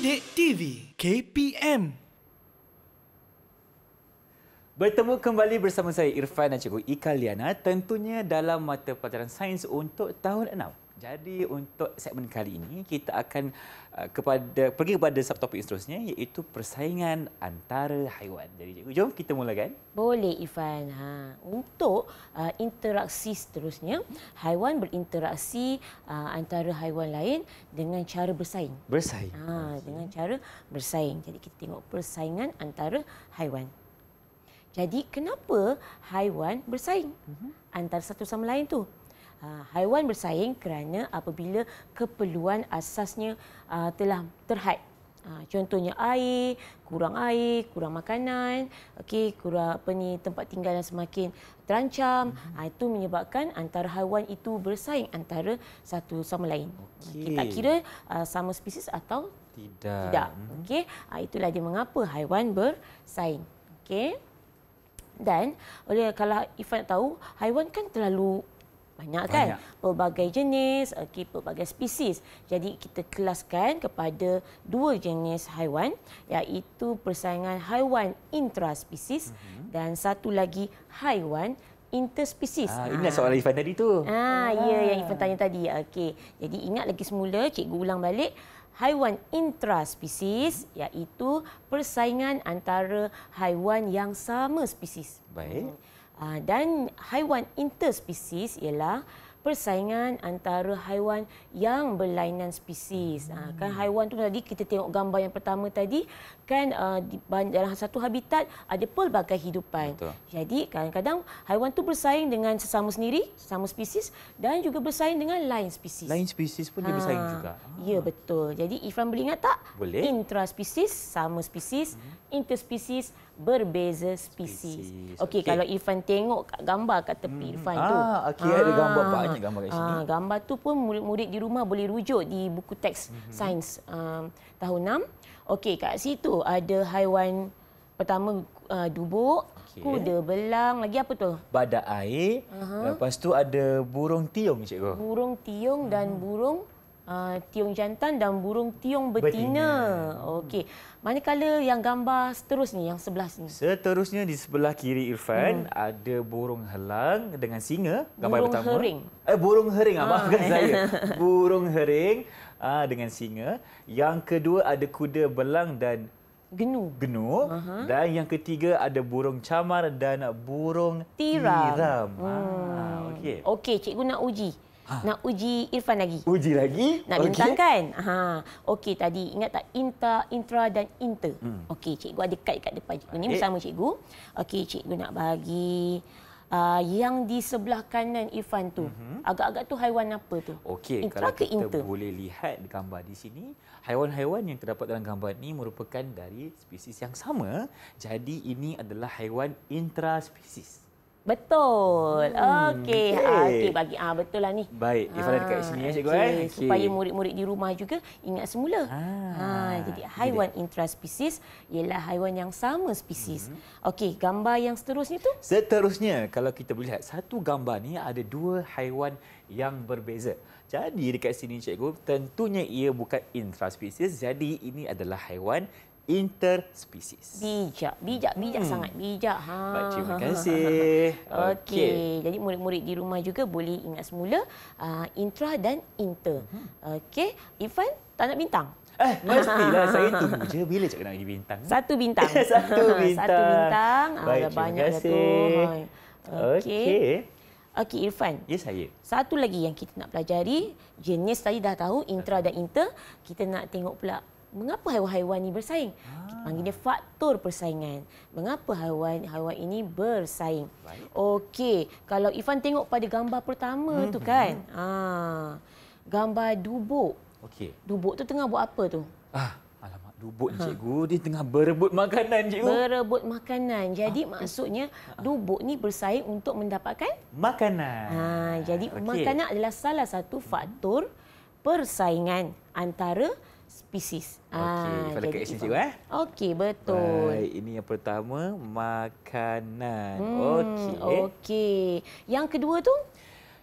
Sidik TV KPM Bertemu kembali bersama saya Irfan dan Cikgu Ika Liana tentunya dalam mata pelajaran sains untuk tahun 6. Jadi untuk segmen kali ini kita akan uh, kepada pergi kepada subtopik seterusnya iaitu persaingan antara haiwan. Jadi cikgu jom kita mulakan. Boleh Ifan. Ha untuk uh, interaksi seterusnya haiwan berinteraksi uh, antara haiwan lain dengan cara bersaing. Bersaing. Ha dengan cara bersaing. Jadi kita tengok persaingan antara haiwan. Jadi kenapa haiwan bersaing? Uh-huh. Antara satu sama lain tu. Ha, haiwan bersaing kerana apabila keperluan asasnya ha, telah terhad. Ha, contohnya air, kurang air, kurang makanan, okey, kurang apa ni tempat tinggal yang semakin terancam. Mhm. Ha, itu menyebabkan antara haiwan itu bersaing antara satu sama lain. Ha, okay. Kita kira ha, sama spesies atau tidak. Tidak. Mhm. Okey. Ha, itulah dia mengapa haiwan bersaing. Okey. Dan oleh kalau Ifan tahu, haiwan kan terlalu banyak kan banyak. pelbagai jenis okay, eh, pelbagai spesies jadi kita kelaskan kepada dua jenis haiwan iaitu persaingan haiwan intraspesies mm-hmm. dan satu lagi haiwan interspesies. Ah, ini ah. soalan Ifan tadi tu. Ah, ya, ya, ah. ya yang Ifan tanya tadi. Okey. Jadi ingat lagi semula cikgu ulang balik haiwan intraspesies mm-hmm. iaitu persaingan antara haiwan yang sama spesies. Baik. hmm Ah, dan haiwan interspesies ialah persaingan antara haiwan yang berlainan spesies. Ah, kan hmm. Kan haiwan tu tadi kita tengok gambar yang pertama tadi kan ah, dalam satu habitat ada pelbagai hidupan. Betul. Jadi kadang-kadang haiwan tu bersaing dengan sesama sendiri, sesama spesies dan juga bersaing dengan lain spesies. Lain spesies pun ha. dia bersaing ha. juga. Ya betul. Jadi Ifran boleh ingat tak? Boleh. Intraspesies sama spesies hmm interspecies berbeza species. Okey okay. kalau Irfan tengok gambar kat tepi hmm. Irfan ah, tu. Ah okey ada gambar ah. banyak gambar kat sini. Ah gambar tu pun murid-murid di rumah boleh rujuk di buku teks hmm. sains uh, tahun 6. Okey kat situ ada haiwan pertama uh, dubuk, okay. kuda belang, lagi apa tu? Badak air. Uh-huh. Lepas tu ada burung tiung cikgu. Burung tiung dan hmm. burung Uh, tiung jantan dan burung tiung betina. betina. Okey. Manakala yang gambar seterusnya yang sebelah sini. Seterusnya di sebelah kiri Irfan hmm. ada burung helang dengan singa gambar burung pertama. Hering. Eh burung hering apa? Ah, ah. maafkan saya. Burung hering uh, dengan singa. Yang kedua ada kuda belang dan Genu. Genu. Uh-huh. Dan yang ketiga ada burung camar dan burung tiram. tiram. Hmm. Ha, Okey. Okey, cikgu nak uji ha. nak uji Irfan lagi. Uji lagi? Nak okay. bintang kan? Ha. Okey tadi ingat tak inta, intra dan inter. Hmm. Okey cikgu ada kad dekat depan cikgu ni okay. Eh. bersama cikgu. Okey cikgu nak bagi Uh, yang di sebelah kanan Irfan tu mm-hmm. agak-agak tu haiwan apa tu? Okey kalau kita inter. boleh lihat gambar di sini haiwan-haiwan yang terdapat dalam gambar ni merupakan dari spesies yang sama jadi ini adalah haiwan intraspesies. Betul. Hmm. Okey, okey ah, okay. bagi ah betul lah ni. Baik, Ifan ah. dekat sini ya cikgu okay. eh. Okay. Supaya murid-murid di rumah juga ingat semula. Ha, ah. jadi haiwan intraspesies ialah haiwan yang sama spesies. Hmm. Okey, gambar yang seterusnya tu? Seterusnya, kalau kita boleh lihat satu gambar ni ada dua haiwan yang berbeza. Jadi dekat sini cikgu, tentunya ia bukan intraspesies. Jadi ini adalah haiwan interspecies. Bijak, bijak, bijak hmm. sangat bijak. Ha. Baik, terima ha, ha. kasih. Okey. Okay. Jadi murid-murid di rumah juga boleh ingat semula uh, intra dan inter. Hmm. Okey, Ivan tak nak bintang. Eh, mestilah saya tunggu je bila cakap nak pergi bintang. Satu bintang. Satu bintang. Satu bintang. ah, dah terima banyak kasih. dah Okey. Okey, okay, Irfan. Ya, yes, saya. Satu lagi yang kita nak pelajari. Jenis tadi dah tahu, intra dan inter. Kita nak tengok pula mengapa haiwan-haiwan ini bersaing? Ah. Kita panggilnya faktor persaingan. Mengapa haiwan-haiwan ini bersaing? Okey, kalau Ifan tengok pada gambar pertama tu mhm. kan. Ha. Gambar dubuk. Okey. Dubuk tu tengah buat apa tu? Ah, alamak dubuk ni ha. cikgu, dia tengah berebut makanan cikgu. Berebut makanan. Jadi ah. maksudnya ah. dubuk ni bersaing untuk mendapatkan makanan. Ha, jadi okay. makanan adalah salah satu faktor persaingan antara Spesies. Okey, ah, kepada KSG eh. Okey, betul. Baik, ini yang pertama, makanan. Hmm, Okey. Okey. Yang kedua tu?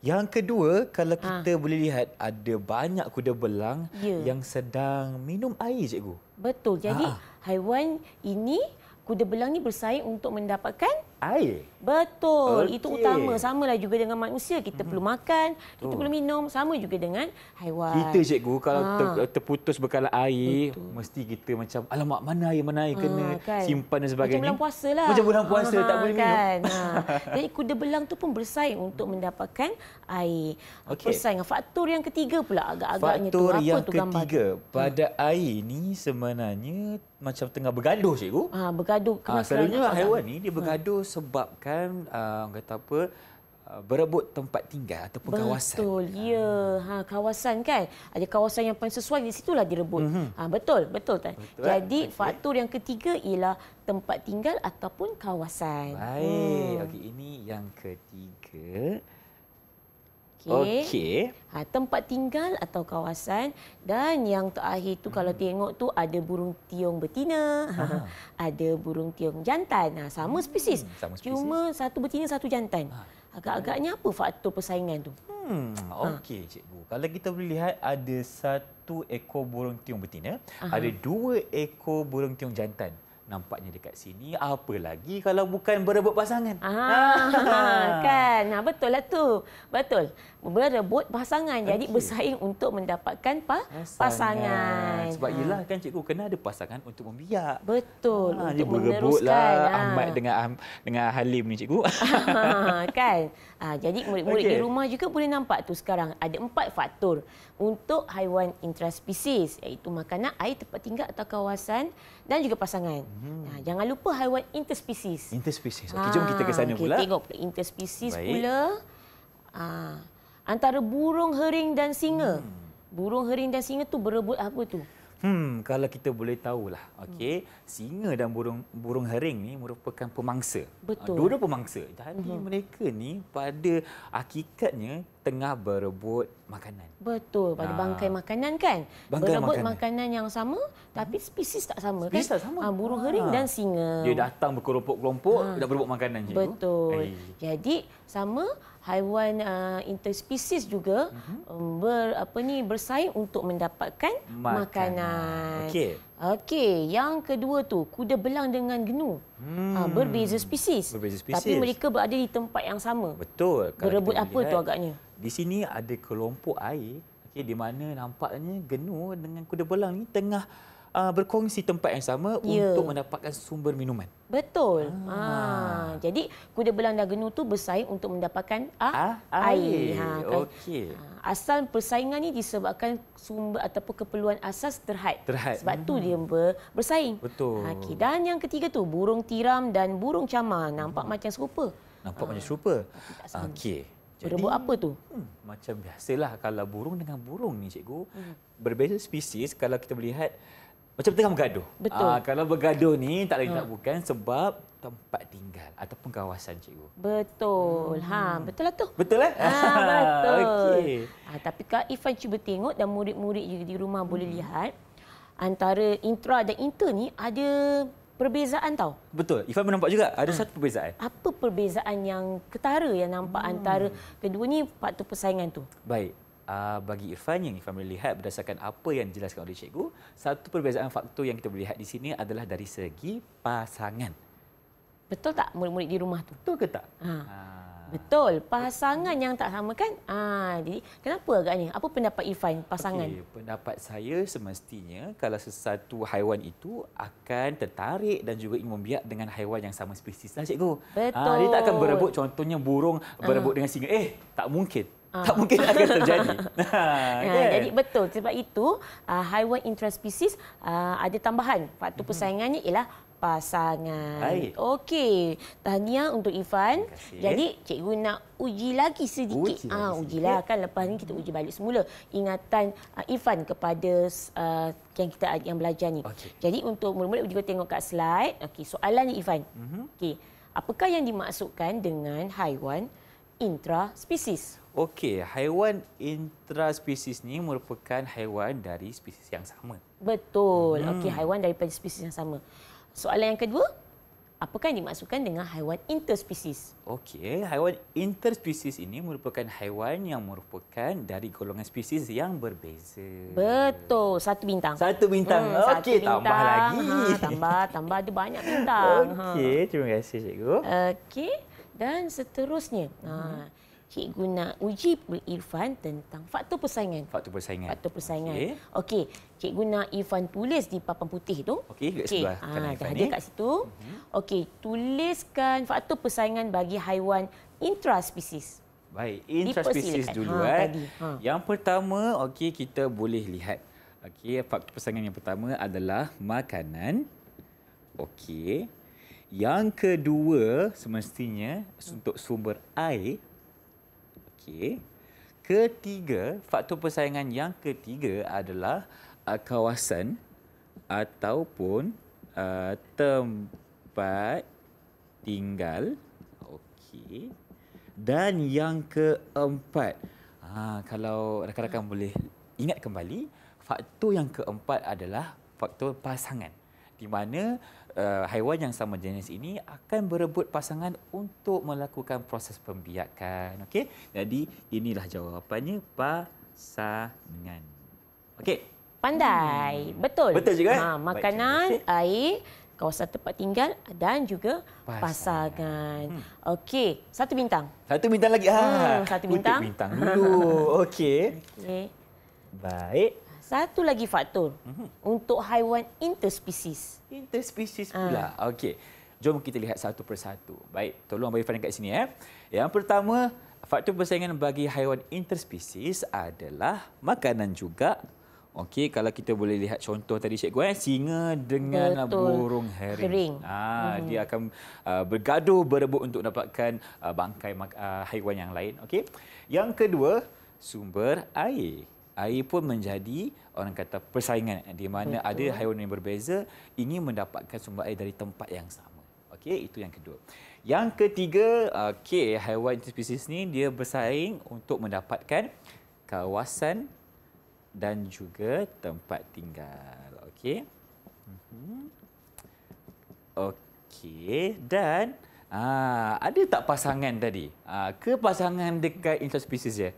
Yang kedua, kalau ah. kita ha. boleh lihat ada banyak kuda belang ya. yang sedang minum air, cikgu. Betul. Jadi, ha. haiwan ini kuda belang ni bersaing untuk mendapatkan air. Betul. Okay. Itu utama. Sama lah juga dengan manusia. Kita hmm. perlu makan, Betul. kita perlu minum. Sama juga dengan haiwan. Kita, cikgu, kalau ha. terputus bekalan air, Betul. mesti kita macam, alamak, mana air, mana air ha, kena ah, kan. simpan dan sebagainya. Macam bulan puasa lah. Macam bulan puasa, ha, tak boleh kan. minum. Ha. Ah. Jadi kuda belang tu pun bersaing untuk mendapatkan air. Okay. Bersaing dengan faktor yang ketiga pula agak-agaknya. Faktor tu, yang apa ketiga, gambar. pada hmm. air ni sebenarnya macam tengah bergaduh, cikgu. Ha, bergaduh. Ha, selalunya haiwan ni, dia bergaduh sebabkan uh, ah, kata apa ah, berebut tempat tinggal ataupun betul, kawasan. Betul. Ya, ah. ha kawasan kan. Ada kawasan yang paling sesuai di situlah direbut. Mm-hmm. Ha betul, betul tak? Betul, Jadi okay. faktor yang ketiga ialah tempat tinggal ataupun kawasan. Baik. Hmm. Okey, ini yang ketiga. Okey. Okey. Ha, tempat tinggal atau kawasan dan yang terakhir tu kalau tengok tu ada burung tiung betina, ha, ada burung tiung jantan. Ha, sama hmm, spesies. sama spesies. Cuma satu betina satu jantan. Ha. Agak-agaknya apa faktor persaingan tu? Hmm, ha. okey ha. cikgu. Kalau kita boleh lihat ada satu ekor burung tiung betina, Aha. ada dua ekor burung tiung jantan nampaknya dekat sini apa lagi kalau bukan berebut pasangan. Ah, ah. kan. Nah, betul lah tu. Betul. Berebut pasangan. Jadi okay. bersaing untuk mendapatkan pa- pasangan. pasangan. Sebab ha. kan cikgu kena ada pasangan untuk membiak. Betul. Ha, untuk berebutlah ha. Ahmad dengan dengan Halim ni cikgu. Ha, kan. Ha, jadi murid-murid okay. di rumah juga boleh nampak tu sekarang ada empat faktor untuk haiwan intraspesies iaitu makanan, air tempat tinggal atau kawasan dan juga pasangan. Hmm hmm Nah, jangan lupa haiwan interspecies. Interspecies. Okey, ah, jom kita ke sana okay, pula. Tengok pula interspecies Baik. pula. Aa, ah, antara burung hering dan singa. Mm. Burung hering dan singa tu berebut apa tu? Hmm, kalau kita boleh tahu tahulah. Okey, singa dan burung burung hering ni merupakan pemangsa. Betul. Dua-dua pemangsa. Jadi hmm mereka ni pada hakikatnya tengah berebut makanan. Betul, pada ha. bangkai makanan kan. Bangkai berebut makanan. makanan yang sama tapi spesies tak sama spesies kan. Tak sama. Ha, burung hering ah. ha. dan singa. Dia datang berkelompok-kelompok ha. dah berebut makanan je. Betul. Itu. Jadi sama haiwan uh, interspesies juga uh-huh. ber apa ni bersaing untuk mendapatkan makanan. makanan. Okey. Okey, yang kedua tu kuda belang dengan gnu. Hmm. Ha, berbeza, spesies. berbeza spesies. Tapi mereka berada di tempat yang sama. Betul. Berebut apa itu agaknya? Di sini ada kelompok air okay, di mana nampaknya genu dengan kuda belang ni tengah uh, berkongsi tempat yang sama ya. untuk mendapatkan sumber minuman. Betul. Ha. Ha. Jadi kuda belang dan genu tu bersaing untuk mendapatkan ah, air. air. Ha, kan? Okey. Ha asal persaingan ini disebabkan sumber ataupun keperluan asas terhad. terhad. Sebab hmm. tu dia bersaing. Betul. Ha, okay. Dan yang ketiga tu burung tiram dan burung cama nampak hmm. macam serupa. Nampak ha. macam serupa. Okey. Jadi, Berebut apa tu? Hmm, macam biasalah kalau burung dengan burung ni cikgu. Hmm. Berbeza spesies kalau kita melihat macam tengah bergaduh. Betul. Aa, ah, kalau bergaduh ni tak lain hmm. Ha. tak bukan sebab tempat tinggal atau kawasan cikgu. Betul. Ha, hmm. Ha, betul lah tu. Betul eh? Ha, betul. Okey. Ha, tapi kalau Ifan cuba tengok dan murid-murid juga di rumah hmm. boleh lihat antara intra dan inter ni ada perbezaan tau. Betul. Ifan pun nampak juga ada ha. satu perbezaan. Apa perbezaan yang ketara yang nampak hmm. antara kedua ni faktor persaingan tu? Baik. Uh, bagi Irfan yang Irfan melihat berdasarkan apa yang dijelaskan oleh cikgu, satu perbezaan faktor yang kita boleh lihat di sini adalah dari segi pasangan. Betul tak murid-murid di rumah tu? Betul ke tak? Ha. ha. Betul. Pasangan yang tak sama kan? Ha. Jadi, kenapa agaknya? Apa pendapat Ifan pasangan? Okay. Pendapat saya semestinya kalau sesuatu haiwan itu akan tertarik dan juga ingin membiak dengan haiwan yang sama spesies lah cikgu. Betul. Ah, ha. Dia tak akan berebut contohnya burung berebut ha. dengan singa. Eh, tak mungkin. Ah. Tak mungkin akan terjadi. ha, kan? Jadi betul sebab itu uh, haiwan intraspecies uh, ada tambahan. Faktor persaingannya ialah pasangan. Okey. Tahniah untuk Ifan. Jadi cikgu nak uji lagi sedikit. Ah, Uji ah, lagi ujilah sedikit. kan lepas ni kita uji balik semula ingatan uh, Ifan kepada uh, yang kita yang belajar ni. Okay. Jadi untuk mula-mula juga tengok kat slide. Okey, soalan ni Ifan. Mm-hmm. Okey. Apakah yang dimaksudkan dengan haiwan intraspesies? Okey, haiwan intraspesies ni merupakan haiwan dari spesies yang sama. Betul. Hmm. Okey, haiwan daripada spesies yang sama. Soalan yang kedua, apakah yang dimaksudkan dengan haiwan interspesies? Okey, haiwan interspesies ini merupakan haiwan yang merupakan dari golongan spesies yang berbeza. Betul, satu bintang. Satu bintang. Hmm, Okey, tambah lagi. Ha, tambah, tambah ada banyak bintang. Okey, ha. terima kasih cikgu. Okey, dan seterusnya. Ha. Hmm. Ha cikgu nak uji Pul Irfan tentang faktor persaingan. Faktor persaingan. Faktor persaingan. Okey. Okay. Cikgu nak Irfan tulis di papan putih tu. Okey, dekat okay. sebelah ah, kanan ha, dah ada kat situ. Mhm. Okey, tuliskan faktor persaingan bagi haiwan intraspecies. Baik, intraspecies dulu ha, eh. Ha. Yang pertama, okey kita boleh lihat. Okey, faktor persaingan yang pertama adalah makanan. Okey. Yang kedua semestinya untuk sumber air Okey. Ketiga, faktor persaingan yang ketiga adalah uh, kawasan ataupun uh, tempat tinggal. Okey. Dan yang keempat, ha, kalau rakan-rakan boleh ingat kembali, faktor yang keempat adalah faktor pasangan di mana uh, haiwan yang sama jenis ini akan berebut pasangan untuk melakukan proses pembiakan. Okey. Jadi inilah jawapannya pasangan. Okey. Pandai. Hmm. Betul. Betul juga. Eh? Ha, makanan, Baca. air, kawasan tempat tinggal dan juga pasangan. pasangan. Hmm. Okey, satu bintang. Satu bintang lagi. Ha, hmm, satu bintang. Kutip bintang dulu. Okey. Okey. Baik satu lagi faktor uh-huh. untuk haiwan interspesies. Interspesies ah. pula. Ha. Okey. Jom kita lihat satu persatu. Baik, tolong bagi pandangan kat sini eh. Yang pertama, faktor persaingan bagi haiwan interspesies adalah makanan juga. Okey, kalau kita boleh lihat contoh tadi cikgu eh, singa dengan Betul. burung herring. herring. Ah, uh-huh. dia akan uh, bergaduh berebut untuk dapatkan uh, bangkai uh, haiwan yang lain, okey. Yang kedua, sumber air air pun menjadi orang kata persaingan di mana Betul. ada haiwan yang berbeza ingin mendapatkan sumber air dari tempat yang sama. Okey, itu yang kedua. Yang ketiga, okey, haiwan spesies ni dia bersaing untuk mendapatkan kawasan dan juga tempat tinggal. Okey. Mhm. Okey, dan ah ada tak pasangan tadi? Ah ke pasangan dekat interspecies je? Ya?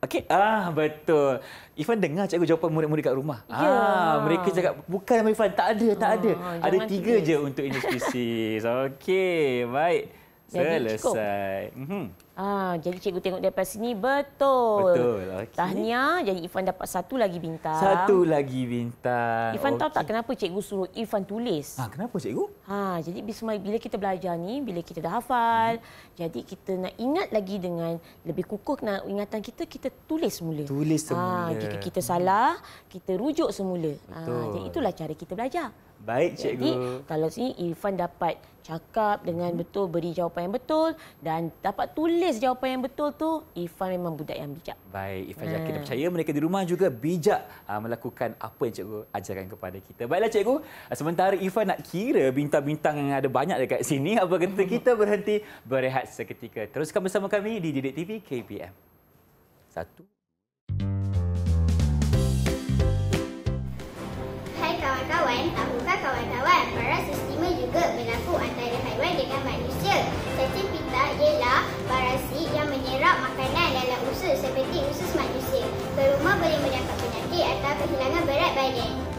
Okey, ah betul. Ifan dengar cikgu jawapan murid-murid kat rumah. Ya. Ah, mereka cakap bukan Ifan, tak ada, tak oh, ada. Oh, ada tiga tulis. je untuk ini spesies. Okey, baik. Selesai. Mm-hmm. Ah, jadi cikgu tengok daripada sini betul. Betul. Okay. Tahniah, jadi Ifan dapat satu lagi bintang. Satu lagi bintang. Ifan okay. tahu tak kenapa cikgu suruh Ifan tulis? Ah, kenapa cikgu? Ha, ah, jadi bila kita belajar ni, bila kita dah hafal, mm-hmm. jadi kita nak ingat lagi dengan lebih kukuh nak ingatan kita kita tulis semula. Tulis semula. Ah, jika kita salah, mhm. kita rujuk semula. Betul. Ah, jadi itulah cara kita belajar. Baik cikgu. Jadi kalau sini Irfan dapat cakap dengan betul beri jawapan yang betul dan dapat tulis jawapan yang betul tu Irfan memang budak yang bijak. Baik Irfan ha. yakin hmm. dan percaya mereka di rumah juga bijak uh, melakukan apa yang cikgu ajarkan kepada kita. Baiklah cikgu, ah, sementara Irfan nak kira bintang-bintang yang ada banyak dekat sini apa kata hmm. kita berhenti berehat seketika. Teruskan bersama kami di Didik TV KPM. Satu. Hai kawan-kawan, tahu dan manusia. Cacing pita ialah parasit yang menyerap makanan dalam usus seperti usus manusia. Serumah boleh mendapat penyakit atau kehilangan berat badan.